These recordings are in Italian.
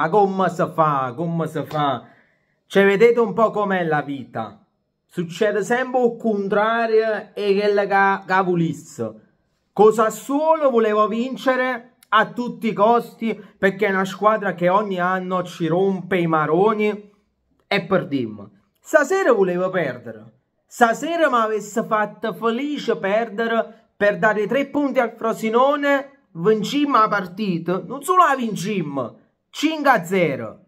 la gomma si fa, come si fa. Cioè, vedete un po' com'è la vita. Succede sempre il contrario e quello che, che volisse. Cosa solo volevo vincere a tutti i costi perché è una squadra che ogni anno ci rompe i maroni e perdiamo. Stasera volevo perdere. Stasera mi avesse fatto felice perdere per dare tre punti al Frosinone, vincimmo la partita, non solo la vincimmo, 5 a 0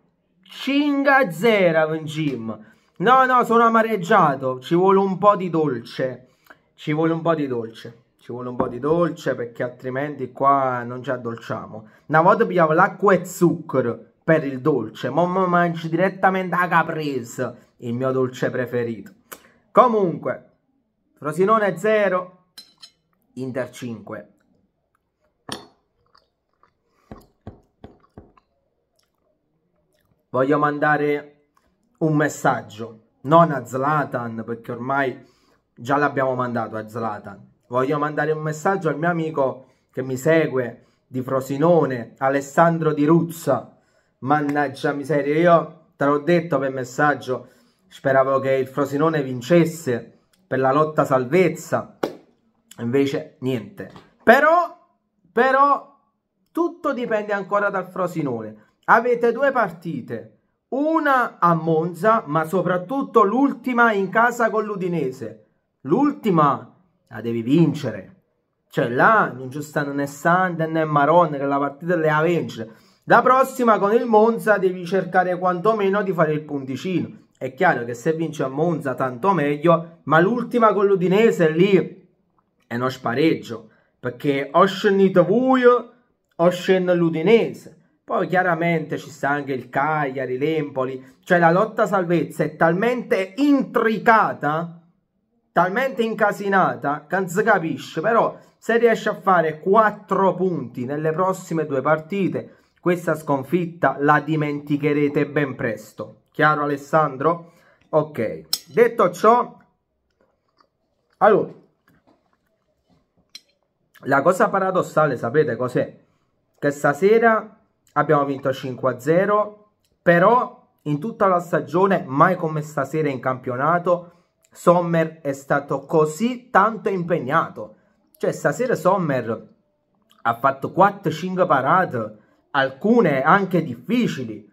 5 a 0 in no no sono amareggiato ci vuole un po' di dolce ci vuole un po' di dolce ci vuole un po' di dolce perché altrimenti qua non ci addolciamo una volta pigliavo l'acqua e zucchero per il dolce ma mangi direttamente a caprese il mio dolce preferito comunque Frosinone 0 Inter 5 voglio mandare un messaggio, non a Zlatan, perché ormai già l'abbiamo mandato a Zlatan. Voglio mandare un messaggio al mio amico che mi segue di Frosinone, Alessandro Di Ruzza. Mannaggia miseria, io te l'ho detto per messaggio, speravo che il Frosinone vincesse per la lotta salvezza, invece niente. Però, però, tutto dipende ancora dal Frosinone avete due partite, una a Monza, ma soprattutto l'ultima in casa con l'Udinese. L'ultima la devi vincere. Cioè là non ci stanno né Santa né Marone che la partita le ha vincere. La prossima con il Monza devi cercare quantomeno di fare il punticino. È chiaro che se vince a Monza tanto meglio, ma l'ultima con l'Udinese lì è uno spareggio. Perché ho scelto voi, ho scelto l'Udinese poi chiaramente ci sta anche il Cagliari, l'Empoli, cioè la lotta salvezza è talmente intricata, talmente incasinata, che non si capisce, però se riesce a fare 4 punti nelle prossime due partite, questa sconfitta la dimenticherete ben presto. Chiaro Alessandro? Ok, detto ciò, allora, la cosa paradossale sapete cos'è? Che stasera abbiamo vinto 5-0, però in tutta la stagione, mai come stasera in campionato, Sommer è stato così tanto impegnato. Cioè stasera Sommer ha fatto 4-5 parate, alcune anche difficili.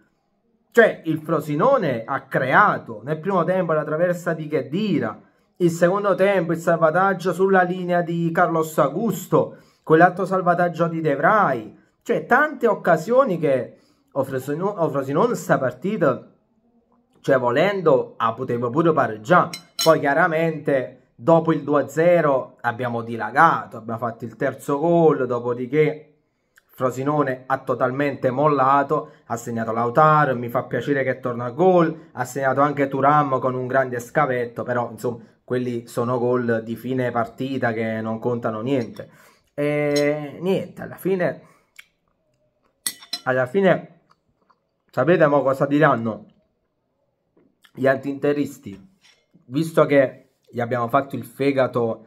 Cioè il Frosinone ha creato nel primo tempo la traversa di Chedira, il secondo tempo il salvataggio sulla linea di Carlos Augusto, quell'altro salvataggio di De Vrij, cioè, tante occasioni che Ofrosinone questa partita, cioè volendo, ah, poteva pure pareggiare. Poi chiaramente dopo il 2-0 abbiamo dilagato, abbiamo fatto il terzo gol, dopodiché Frosinone ha totalmente mollato, ha segnato Lautaro, mi fa piacere che torna a gol, ha segnato anche Turam con un grande scavetto, però insomma quelli sono gol di fine partita che non contano niente. E niente, alla fine alla fine sapete ma cosa diranno gli antinteristi visto che gli abbiamo fatto il fegato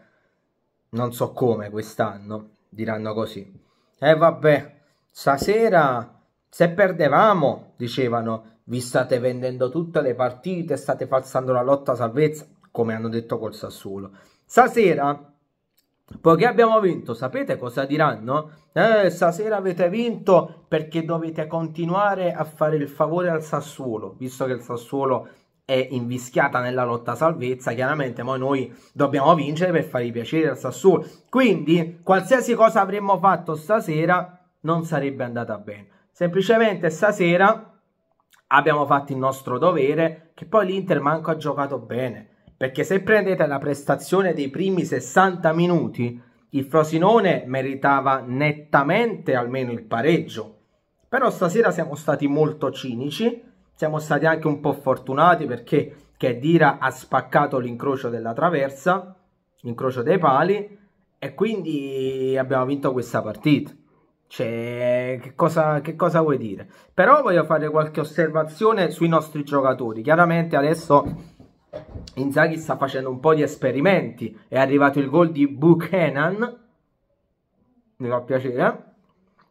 non so come quest'anno diranno così e eh vabbè stasera se perdevamo dicevano vi state vendendo tutte le partite state falsando la lotta a salvezza come hanno detto col Sassuolo stasera Poiché abbiamo vinto, sapete cosa diranno? Eh, stasera avete vinto perché dovete continuare a fare il favore al Sassuolo, visto che il Sassuolo è invischiata nella lotta salvezza, chiaramente ma noi dobbiamo vincere per fare i piaceri al Sassuolo. Quindi qualsiasi cosa avremmo fatto stasera non sarebbe andata bene. Semplicemente stasera abbiamo fatto il nostro dovere, che poi l'Inter manco ha giocato bene perché se prendete la prestazione dei primi 60 minuti, il Frosinone meritava nettamente almeno il pareggio. Però stasera siamo stati molto cinici, siamo stati anche un po' fortunati perché Kedira ha spaccato l'incrocio della traversa, l'incrocio dei pali, e quindi abbiamo vinto questa partita. Cioè, che cosa, che cosa vuoi dire? Però voglio fare qualche osservazione sui nostri giocatori. Chiaramente adesso Inzaghi sta facendo un po' di esperimenti. È arrivato il gol di Buchanan. Mi fa piacere. Eh?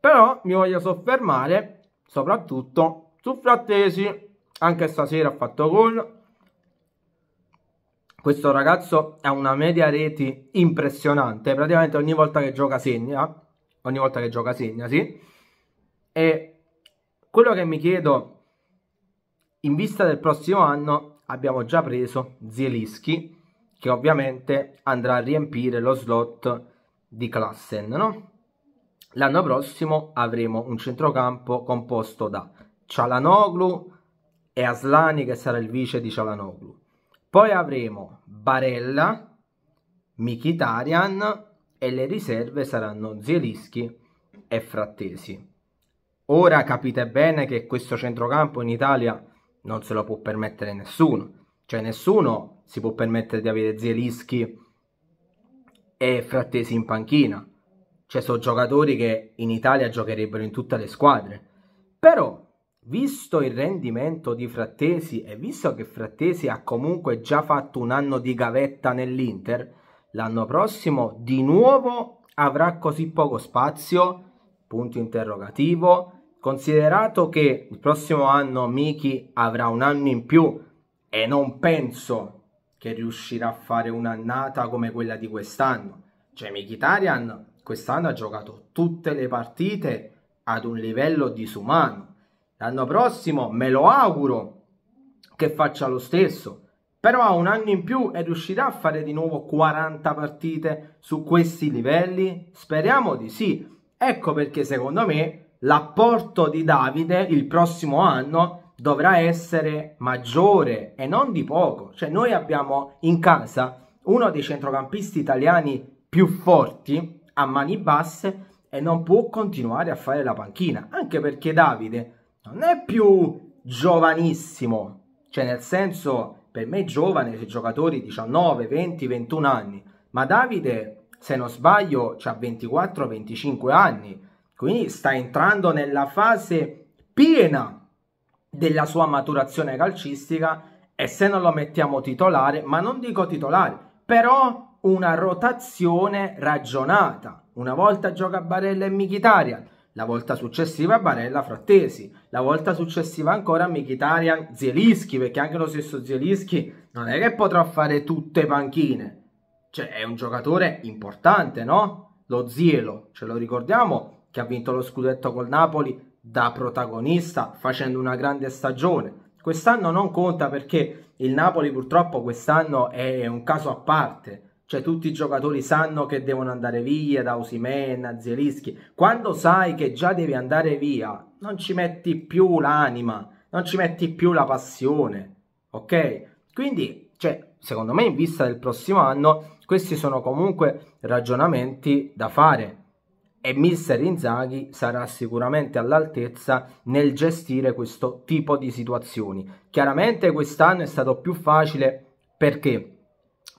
Però mi voglio soffermare soprattutto su Frattesi. Anche stasera ha fatto gol. Questo ragazzo ha una media reti impressionante. Praticamente ogni volta che gioca segna. Ogni volta che gioca segna, sì. E quello che mi chiedo in vista del prossimo anno abbiamo già preso Zielinski che ovviamente andrà a riempire lo slot di Klassen. No? L'anno prossimo avremo un centrocampo composto da Cialanoglu e Aslani che sarà il vice di Cialanoglu. Poi avremo Barella, Mikitarian e le riserve saranno Zielischi e Frattesi. Ora capite bene che questo centrocampo in Italia è non se lo può permettere nessuno. Cioè nessuno si può permettere di avere Zielinski e Frattesi in panchina. Cioè sono giocatori che in Italia giocherebbero in tutte le squadre. Però, visto il rendimento di Frattesi e visto che Frattesi ha comunque già fatto un anno di gavetta nell'Inter, l'anno prossimo di nuovo avrà così poco spazio? Punto interrogativo Considerato che il prossimo anno Miki avrà un anno in più e non penso che riuscirà a fare un'annata come quella di quest'anno. Cioè Mkhitaryan quest'anno ha giocato tutte le partite ad un livello disumano. L'anno prossimo me lo auguro che faccia lo stesso, però ha un anno in più e riuscirà a fare di nuovo 40 partite su questi livelli? Speriamo di sì. Ecco perché secondo me l'apporto di Davide il prossimo anno dovrà essere maggiore e non di poco. Cioè noi abbiamo in casa uno dei centrocampisti italiani più forti a mani basse e non può continuare a fare la panchina, anche perché Davide non è più giovanissimo, cioè nel senso per me giovane, i giocatori 19, 20, 21 anni, ma Davide se non sbaglio ha 24-25 anni, quindi sta entrando nella fase piena della sua maturazione calcistica e se non lo mettiamo titolare, ma non dico titolare, però una rotazione ragionata. Una volta gioca Barella e Mkhitaryan, la volta successiva Barella Frattesi, la volta successiva ancora Mkhitaryan Zielischi, perché anche lo stesso Zielischi non è che potrà fare tutte panchine. Cioè è un giocatore importante, no? Lo Zielo, ce lo ricordiamo, che ha vinto lo scudetto col Napoli da protagonista facendo una grande stagione. Quest'anno non conta perché il Napoli purtroppo quest'anno è un caso a parte. Cioè tutti i giocatori sanno che devono andare via da Osimen a Zielischi. Quando sai che già devi andare via, non ci metti più l'anima, non ci metti più la passione. Ok? Quindi, cioè, secondo me in vista del prossimo anno, questi sono comunque ragionamenti da fare e mister Inzaghi sarà sicuramente all'altezza nel gestire questo tipo di situazioni. Chiaramente quest'anno è stato più facile perché?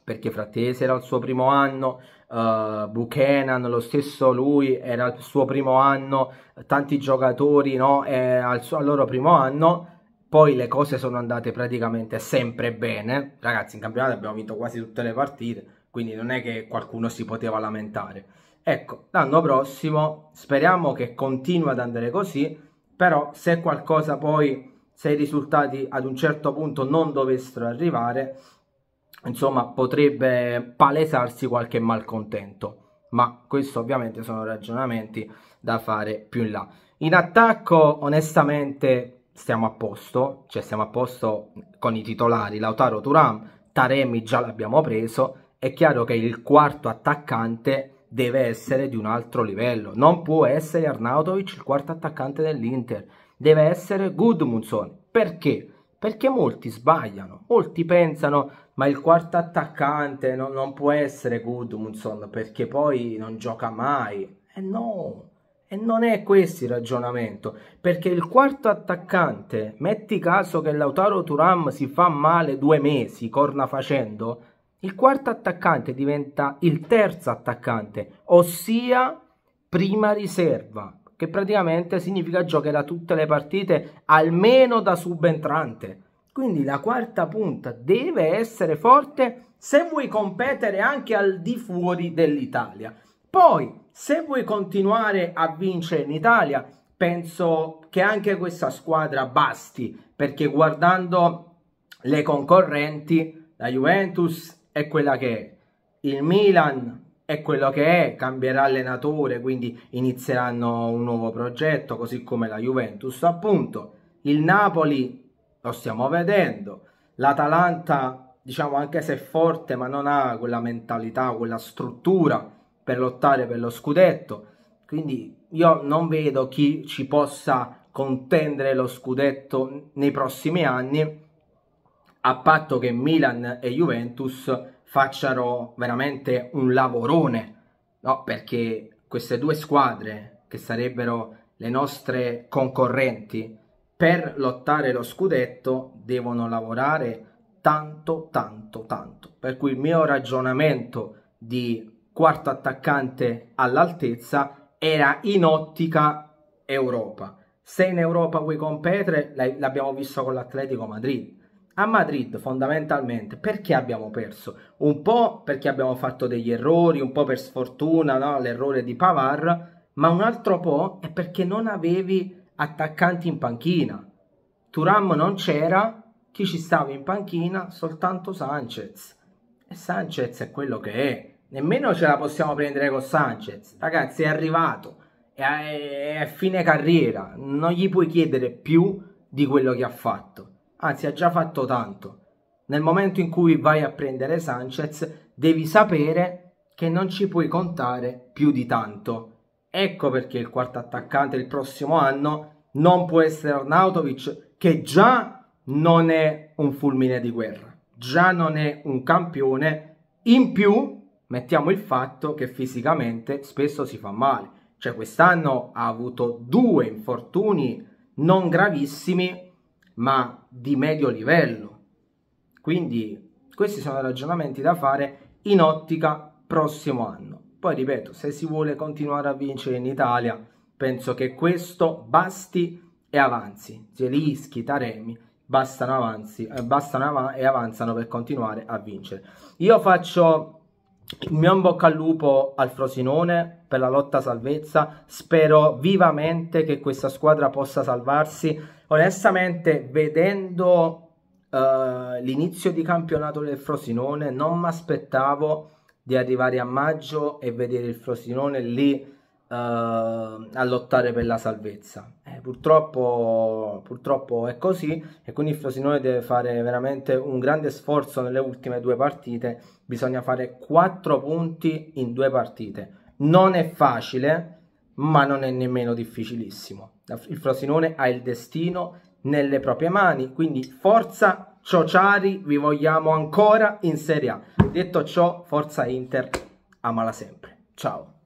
Perché Frattesi era il suo primo anno, uh, Buchanan, lo stesso lui, era il suo primo anno, tanti giocatori no? al, suo, al loro primo anno, poi le cose sono andate praticamente sempre bene. Ragazzi, in campionato abbiamo vinto quasi tutte le partite, quindi non è che qualcuno si poteva lamentare. Ecco, l'anno prossimo speriamo che continui ad andare così, però se qualcosa poi, se i risultati ad un certo punto non dovessero arrivare, insomma potrebbe palesarsi qualche malcontento. Ma questo ovviamente sono ragionamenti da fare più in là. In attacco, onestamente, stiamo a posto, cioè stiamo a posto con i titolari Lautaro Turam, Taremi già l'abbiamo preso, è chiaro che il quarto attaccante deve essere di un altro livello. Non può essere Arnautovic il quarto attaccante dell'Inter, deve essere Gudmundsson. Perché? Perché molti sbagliano, molti pensano ma il quarto attaccante no, non può essere Gudmundsson perché poi non gioca mai. E eh no, e non è questo il ragionamento, perché il quarto attaccante, metti caso che Lautaro Turam si fa male due mesi, corna facendo, il quarto attaccante diventa il terzo attaccante, ossia prima riserva, che praticamente significa giocherà tutte le partite almeno da subentrante. Quindi la quarta punta deve essere forte se vuoi competere anche al di fuori dell'Italia. Poi, se vuoi continuare a vincere in Italia, penso che anche questa squadra basti, perché guardando le concorrenti, la Juventus è quella che è. Il Milan è quello che è, cambierà allenatore, quindi inizieranno un nuovo progetto, così come la Juventus, appunto. Il Napoli lo stiamo vedendo, l'Atalanta, diciamo anche se è forte, ma non ha quella mentalità, quella struttura per lottare per lo scudetto. Quindi io non vedo chi ci possa contendere lo scudetto nei prossimi anni a patto che Milan e Juventus facciano veramente un lavorone, no? perché queste due squadre che sarebbero le nostre concorrenti per lottare lo scudetto devono lavorare tanto tanto tanto per cui il mio ragionamento di quarto attaccante all'altezza era in ottica Europa se in Europa vuoi competere l'abbiamo visto con l'Atletico Madrid a Madrid fondamentalmente perché abbiamo perso? Un po' perché abbiamo fatto degli errori, un po' per sfortuna, no? l'errore di Pavar, ma un altro po' è perché non avevi attaccanti in panchina. Turam non c'era, chi ci stava in panchina? Soltanto Sanchez. E Sanchez è quello che è. Nemmeno ce la possiamo prendere con Sanchez. Ragazzi, è arrivato, è, è fine carriera, non gli puoi chiedere più di quello che ha fatto anzi ha già fatto tanto. Nel momento in cui vai a prendere Sanchez devi sapere che non ci puoi contare più di tanto. Ecco perché il quarto attaccante il prossimo anno non può essere Arnautovic che già non è un fulmine di guerra, già non è un campione, in più mettiamo il fatto che fisicamente spesso si fa male. Cioè quest'anno ha avuto due infortuni non gravissimi ma di medio livello. Quindi questi sono ragionamenti da fare in ottica prossimo anno. Poi ripeto, se si vuole continuare a vincere in Italia, penso che questo basti e avanzi. Zelischi, Taremi, bastano, avanzi, eh, bastano av e avanzano per continuare a vincere. Io faccio il mio in bocca al lupo al Frosinone per la lotta a salvezza. Spero vivamente che questa squadra possa salvarsi Onestamente, vedendo uh, l'inizio di campionato del Frosinone, non mi aspettavo di arrivare a maggio e vedere il Frosinone lì uh, a lottare per la salvezza. Eh, purtroppo, purtroppo è così e quindi il Frosinone deve fare veramente un grande sforzo nelle ultime due partite. Bisogna fare quattro punti in due partite. Non è facile, ma non è nemmeno difficilissimo. Il Frosinone ha il destino nelle proprie mani, quindi forza Ciociari, vi vogliamo ancora in Serie A. Detto ciò, forza Inter, amala sempre. Ciao.